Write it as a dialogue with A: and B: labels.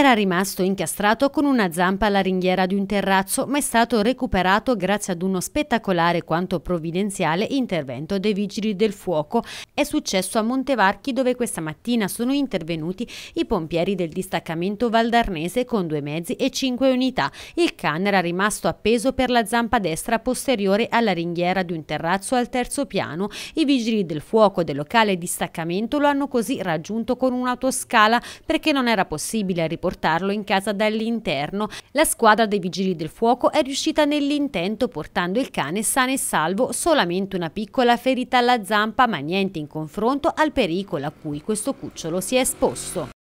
A: Era rimasto incastrato con una zampa alla ringhiera di un terrazzo, ma è stato recuperato grazie ad uno spettacolare quanto provvidenziale intervento dei vigili del fuoco. È successo a Montevarchi dove questa mattina sono intervenuti i pompieri del distaccamento valdarnese con due mezzi e cinque unità. Il can era rimasto appeso per la zampa destra posteriore alla ringhiera di un terrazzo al terzo piano. I vigili del fuoco del locale distaccamento lo hanno così raggiunto con un'autoscala perché non era possibile riportare portarlo in casa dall'interno. La squadra dei Vigili del Fuoco è riuscita nell'intento portando il cane sano e salvo, solamente una piccola ferita alla zampa ma niente in confronto al pericolo a cui questo cucciolo si è esposto.